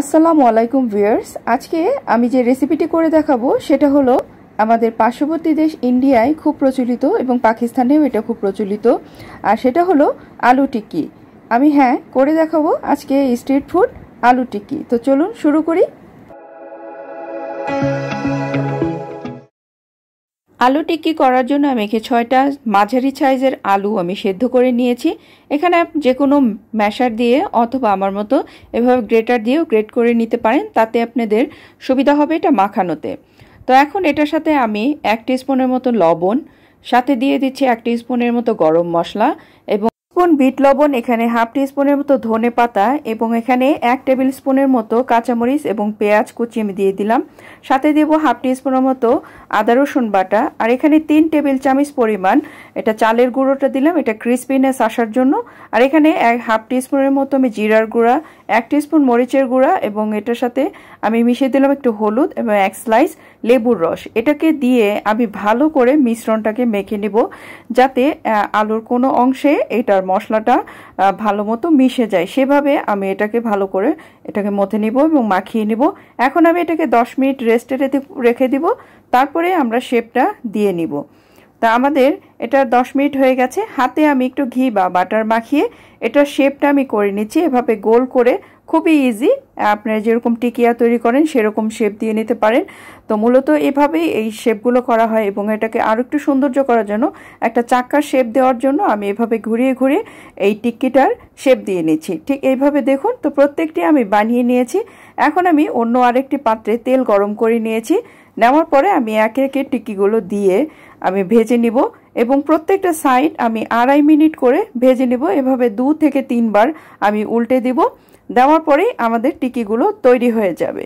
আসসালামু আলাইকুম ভিয়ার্স আজকে আমি যে রেসিপিটি করে দেখাবো সেটা হলো আমাদের পার্শ্ববর্তী দেশ ইন্ডিয়ায় খুব প্রচলিত এবং পাকিস্তানেও এটা খুব প্রচলিত আর সেটা হলো আলু টিক্কি আমি হ্যাঁ করে দেখাবো আজকে স্ট্রিট ফুড আলু টিক্কি তো চলুন শুরু করি আলু টিক্কি করার জন্য আমি এখানে ছয়টা মাঝারি সাইজের আলু আমি সেদ্ধ করে নিয়েছি এখানে যে কোনো ম্যাশার দিয়ে অথবা আমার মতো এভাবে গ্রেটার দিয়েও গ্রেট করে নিতে পারেন তাতে আপনাদের সুবিধা হবে এটা মাখানোতে তো এখন এটার সাথে আমি এক স্পুনের মতো লবণ সাথে দিয়ে দিচ্ছি এক স্পুনের মতো গরম মশলা এবং স্পুন বিট লবণ এখানে হাফ টি স্পুনের মতো ধনে পাতা এবং এখানে এক টেবিল স্পুনের মতো কাঁচামরিচ এবং পেঁয়াজ কুচি আমি দিয়ে দিলাম সাথে দেব হাফ টি স্পুনের মতো আদা রসুন বাটা আর এখানে তিন টেবিল চামচ পরিমাণ এটা চালের গুঁড়োটা দিলাম এটা ক্রিসপিনেস আসার জন্য আর এখানে এক হাফ টি স্পুনের মতো আমি জিরার গুঁড়া এক টি স্পুন মরিচের গুঁড়া এবং এটার সাথে আমি মিশিয়ে দিলাম একটু হলুদ এবং এক স্লাইস লেবুর রস এটাকে দিয়ে আমি ভালো করে মিশ্রণটাকে মেখে নেব যাতে আলুর কোনো অংশে এটার মশলাটা ভালো মতো মিশে যায় সেভাবে আমি এটাকে ভালো করে এটাকে মধ্যে নিব এবং মাখিয়ে নিব এখন আমি এটাকে দশ মিনিট রেস্টে রেখে দিব তারপরে আমরা শেপটা দিয়ে নিব তা আমাদের এটা দশ মিনিট হয়ে গেছে হাতে আমি একটু ঘি বা বাটার মাখিয়ে এটার শেপটা আমি করে নিচ্ছি এভাবে গোল করে খুবই ইজি আপনারা যেরকম টিকিয়া তৈরি করেন সেরকম শেপ দিয়ে নিতে পারেন তো মূলত এভাবেই এই শেপগুলো করা হয় এবং এটাকে আরও একটু সৌন্দর্য করার জন্য একটা চাক্কার শেপ দেওয়ার জন্য আমি এভাবে ঘুরিয়ে ঘুরিয়ে এই টিকিটার শেপ দিয়ে নিচ্ছি ঠিক এইভাবে দেখুন তো প্রত্যেকটি আমি বানিয়ে নিয়েছি এখন আমি অন্য আরেকটি পাত্রে তেল গরম করে নিয়েছি নেওয়ার পরে আমি একে একে টিকিগুলো দিয়ে আমি ভেজে নিব এবং প্রত্যেকটা সাইড আমি আড়াই মিনিট করে ভেজে নেব এভাবে দু থেকে তিনবার আমি উল্টে দিব দেওয়ার পরেই আমাদের টিকিগুলো তৈরি হয়ে যাবে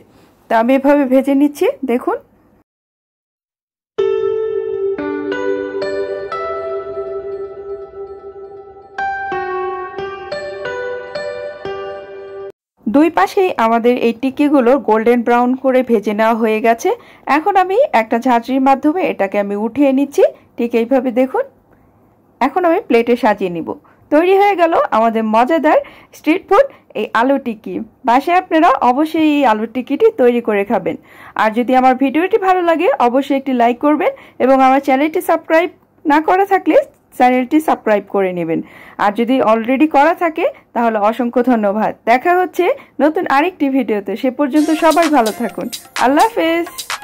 তা আমি এভাবে ভেজে নিচ্ছি দেখুন দুই পাশেই আমাদের এই টিকিগুলো গোল্ডেন ব্রাউন করে ভেজে নেওয়া হয়ে গেছে এখন আমি একটা ঝাঁঝরির মাধ্যমে এটাকে আমি উঠিয়ে নিচ্ছি ঠিক এইভাবে দেখুন এখন আমি প্লেটে সাজিয়ে নিব তৈরি হয়ে গেল আমাদের মজাদার স্ট্রিট ফুড এই আলু টিকি বাসায় আপনারা অবশ্যই এই আলু টিকিটি তৈরি করে খাবেন আর যদি আমার ভিডিওটি ভালো লাগে অবশ্যই একটি লাইক করবেন এবং আমার চ্যানেলটি সাবস্ক্রাইব না করা থাকলে চ্যানেলটি সাবস্ক্রাইব করে নেবেন আর যদি অলরেডি করা থাকে তাহলে অসংখ্য ধন্যবাদ দেখা হচ্ছে নতুন আরেকটি ভিডিওতে সে পর্যন্ত সবাই ভালো থাকুন আল্লাহ হাফেজ